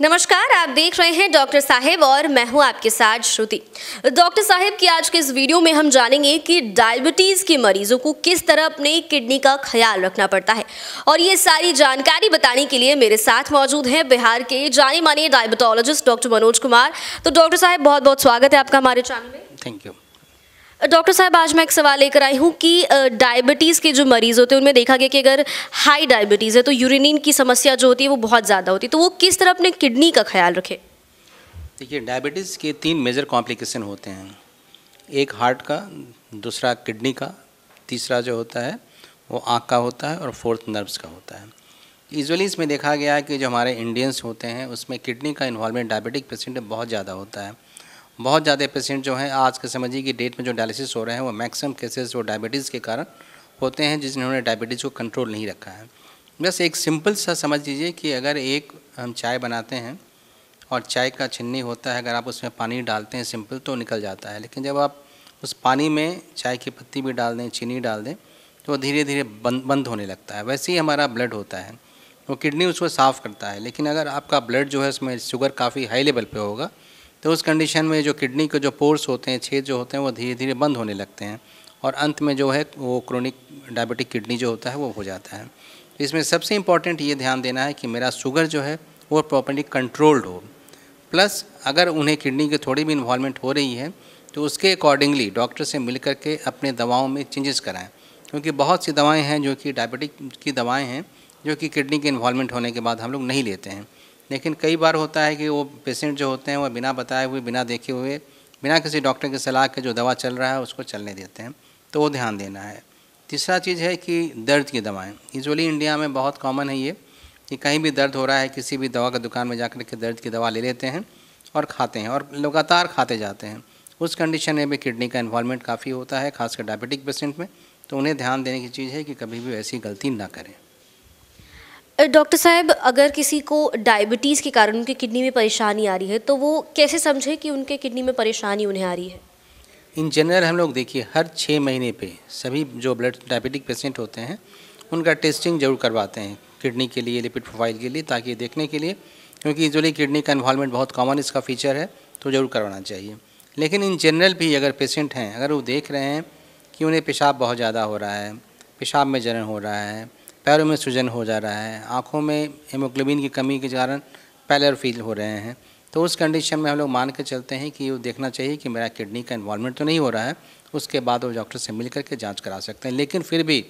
नमस्कार आप देख रहे हैं डॉक्टर साहेब और मैं हूं आपके साथ श्रुति डॉक्टर साहेब की आज के इस वीडियो में हम जानेंगे कि डायबिटीज़ के मरीजों को किस तरह अपने किडनी का ख्याल रखना पड़ता है और ये सारी जानकारी बताने के लिए मेरे साथ मौजूद हैं बिहार के जाने माने डायबिटोलॉजिस्ट डॉक्टर मनोज कुमार तो डॉक्टर साहेब बहुत बहुत स्वागत है आपका हमारे चैनल में थैंक यू डॉक्टर साहब आज मैं एक सवाल लेकर आई हूँ कि डायबिटीज़ के जो मरीज़ होते हैं उनमें देखा गया कि अगर हाई डायबिटीज़ है तो यूरिनिन की समस्या जो होती है वो बहुत ज़्यादा होती है तो वो किस तरह अपने किडनी का ख्याल रखे देखिए डायबिटीज़ के तीन मेजर कॉम्प्लिकेशन होते हैं एक हार्ट का दूसरा किडनी का तीसरा जो होता है वो आँख का होता है और फोर्थ नर्व्स का होता है यूजली इसमें देखा गया है कि जो हमारे इंडियंस होते हैं उसमें किडनी का इन्वॉल्वमेंट डायबिटिक पेशेंट में बहुत ज़्यादा होता है बहुत ज़्यादा पेशेंट जो हैं आज के समझिए कि डेट में जो डायलिसिस हो रहे हैं वो मैक्सिमम केसेस वो डायबिटीज़ के कारण होते हैं जिन्होंने डायबिटीज़ को कंट्रोल नहीं रखा है बस एक सिंपल सा समझ लीजिए कि अगर एक हम चाय बनाते हैं और चाय का छिन्नी होता है अगर आप उसमें पानी डालते हैं सिंपल तो निकल जाता है लेकिन जब आप उस पानी में चाय की पत्ती भी डाल दें चीनी डाल दें तो धीरे धीरे बंद बंद होने लगता है वैसे ही हमारा ब्लड होता है वो किडनी उसको साफ़ करता है लेकिन अगर आपका ब्लड जो है उसमें शुगर काफ़ी हाई लेवल पे होगा तो उस कंडीशन में जो किडनी के जो पोर्स होते हैं छेद जो होते हैं वो धीरे धीरे बंद होने लगते हैं और अंत में जो है वो क्रोनिक डायबिटिक किडनी जो होता है वो हो जाता है इसमें सबसे इम्पॉर्टेंट ये ध्यान देना है कि मेरा शुगर जो है वो प्रॉपरली कंट्रोल्ड हो प्लस अगर उन्हें किडनी की थोड़ी भी इन्वॉलमेंट हो रही है तो उसके अकॉर्डिंगली डॉक्टर से मिल कर के अपने दवाओं में चेंजेस कराएं क्योंकि बहुत सी दवाएं हैं जो कि डायबिटिक की दवाएं हैं जो कि किडनी के इन्वॉलमेंट होने के बाद हम लोग नहीं लेते हैं लेकिन कई बार होता है कि वो पेशेंट जो होते हैं वो बिना बताए हुए बिना देखे हुए बिना किसी डॉक्टर की सलाह के जो दवा चल रहा है उसको चलने देते हैं तो वो ध्यान देना है तीसरा चीज़ है कि दर्द की दवाएँ यूजली इंडिया में बहुत कॉमन है ये कि कहीं भी दर्द हो रहा है किसी भी दवा का दुकान में जाकर के दर्द की दवा ले लेते हैं और खाते हैं और लगातार खाते जाते हैं उस कंडीशन में भी किडनी का इन्वॉलमेंट काफ़ी होता है खासकर डायबिटिक पेशेंट में तो उन्हें ध्यान देने की चीज़ है कि कभी भी ऐसी गलती ना करें डॉक्टर साहब अगर किसी को डायबिटीज़ के कारण उनकी किडनी में परेशानी आ रही है तो वो कैसे समझे कि उनके किडनी में परेशानी उन्हें आ रही है इन जनरल हम लोग देखिए हर छः महीने पे सभी जो ब्लड डायबिटिक पेशेंट होते हैं उनका टेस्टिंग जरूर करवाते हैं किडनी के लिए लिपिड प्रोफाइल के लिए ताकि देखने के लिए क्योंकि यूजली किडनी का इन्वॉल्वमेंट बहुत कॉमन इसका फीचर है तो ज़रूर करवाना चाहिए लेकिन इन जनरल भी अगर पेशेंट हैं अगर वो देख रहे हैं कि उन्हें पेशाब बहुत ज़्यादा हो रहा है पेशाब में जलन हो रहा है पैरों में सूजन हो जा रहा है आँखों में हेमोग्लोबिन की कमी के कारण पैलर फील हो रहे हैं तो उस कंडीशन में हम लोग मान के चलते हैं कि वो देखना चाहिए कि मेरा किडनी का इन्वॉलमेंट तो नहीं हो रहा है उसके बाद वो डॉक्टर से मिल करके जाँच करा सकते हैं लेकिन फिर भी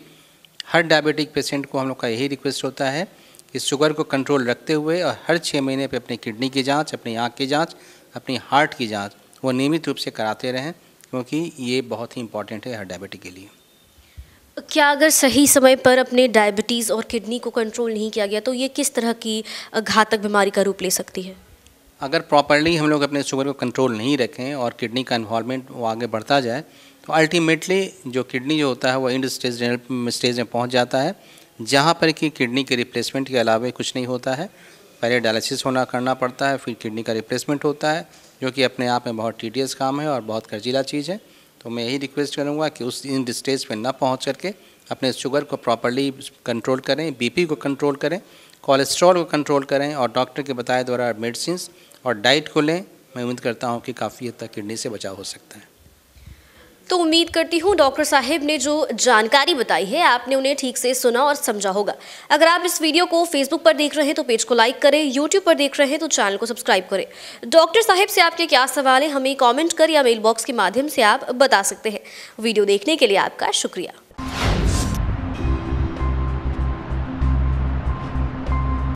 हर डायबिटिक पेशेंट को हम लोग का यही रिक्वेस्ट होता है कि शुगर को कंट्रोल रखते हुए और हर छः महीने पे अपनी किडनी की जांच अपनी आँख की जांच अपनी हार्ट की जांच वो नियमित रूप से कराते रहें क्योंकि ये बहुत ही इंपॉर्टेंट है हर डायबिटिक के लिए क्या अगर सही समय पर अपने डायबिटीज़ और किडनी को कंट्रोल नहीं किया गया तो ये किस तरह की घातक बीमारी का रूप ले सकती है अगर प्रॉपरली हम लोग अपने शुगर को कंट्रोल नहीं रखें और किडनी का इन्वॉल्वमेंट वो आगे बढ़ता जाए तो अल्टीमेटली जो किडनी जो होता है वो इंड स्टेज स्टेज में पहुंच जाता है जहाँ पर कि किडनी के रिप्लेसमेंट के अलावा कुछ नहीं होता है पहले डायलिसिस होना करना पड़ता है फिर किडनी का रिप्लेसमेंट होता है जो कि अपने आप में बहुत टी काम है और बहुत खर्चीला चीज़ है तो मैं यही रिक्वेस्ट करूँगा कि उस इन स्टेज पर ना पहुँच करके अपने शुगर को प्रॉपरली कंट्रोल करें बीपी को कंट्रोल करें कोलेस्ट्रॉल को कंट्रोल करें और डॉक्टर के बताए द्वारा मेडिसिन और डाइट को लें मैं उम्मीद करता हूँ कि काफ़ी हद तक किडनी से बचाव हो सकता है तो उम्मीद करती हूँ डॉक्टर साहिब ने जो जानकारी बताई है आपने उन्हें ठीक से सुना और समझा होगा अगर आप इस वीडियो को फेसबुक पर देख रहे हैं तो पेज को लाइक करें यूट्यूब पर देख रहे हैं तो चैनल को सब्सक्राइब करें डॉक्टर साहिब से आपके क्या सवाल है हमें कॉमेंट कर या मेल बॉक्स के माध्यम से आप बता सकते हैं वीडियो देखने के लिए आपका शुक्रिया